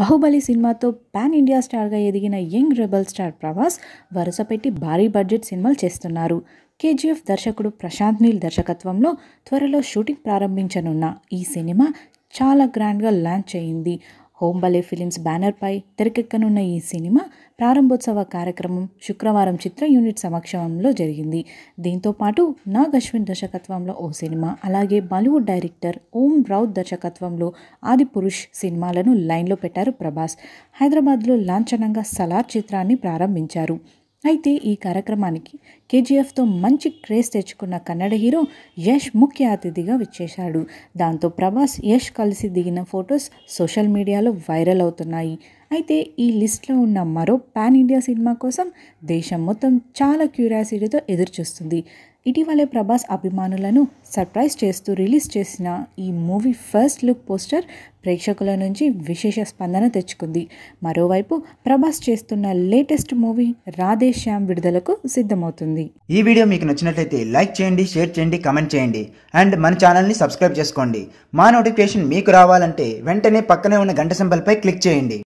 బాహుబలి సినిమాతో pan India స్టార్గా ఎదిగిన యంగ్ రెబల్ స్టార్ ప్రభాస్ వరుస భారీ బడ్జెట్ సినిమాలు చేస్తున్నారు కేజీఎఫ్ దర్శకుడు ప్రశాంత్ నీల్ దర్శకత్వంలో త్వరలో షూటింగ్ ప్రారంభించనున్న ఈ సినిమా చాలా గ్రాండ్గా లాంచ్ అయింది హోంబలే ఫిలిమ్స్ బ్యానర్పై తెరకెక్కనున్న ఈ సినిమా ప్రారంభోత్సవ కార్యక్రమం శుక్రవారం చిత్ర యూనిట్ సమక్షంలో జరిగింది దీంతో పాటు నాగ్ అశ్విన్ దర్శకత్వంలో ఓ సినిమా అలాగే బాలీవుడ్ డైరెక్టర్ ఓం రౌత్ దర్శకత్వంలో ఆది పురుష్ సినిమాలను లైన్లో పెట్టారు ప్రభాస్ హైదరాబాద్లో లాంఛనంగా సలార్ చిత్రాన్ని ప్రారంభించారు అయితే ఈ కార్యక్రమానికి కేజీఎఫ్తో మంచి క్రేజ్ తెచ్చుకున్న కన్నడ హీరో యష్ ముఖ్య అతిథిగా విచ్చేశాడు దాంతో ప్రభాస్ యష్ కలిసి దిగిన ఫొటోస్ సోషల్ మీడియాలో వైరల్ అవుతున్నాయి అయితే ఈ లిస్ట్లో ఉన్న మరో పాన్ ఇండియా సినిమా కోసం దేశం మొత్తం చాలా క్యూరియాసిటీతో ఎదురుచూస్తుంది ఇటీవలే ప్రభాస్ అభిమానులను సర్ప్రైజ్ చేస్తూ రిలీజ్ చేసిన ఈ మూవీ ఫస్ట్ లుక్ పోస్టర్ ప్రేక్షకుల నుంచి విశేష స్పందన తెచ్చుకుంది మరోవైపు ప్రభాస్ చేస్తున్న లేటెస్ట్ మూవీ రాధే శ్యామ్ విడుదలకు సిద్ధమవుతుంది ఈ వీడియో మీకు నచ్చినట్లయితే లైక్ చేయండి షేర్ చేయండి కమెంట్ చేయండి అండ్ మన ఛానల్ని సబ్స్క్రైబ్ చేసుకోండి మా నోటిఫికేషన్ మీకు రావాలంటే వెంటనే పక్కనే ఉన్న గంట సింబల్పై క్లిక్ చేయండి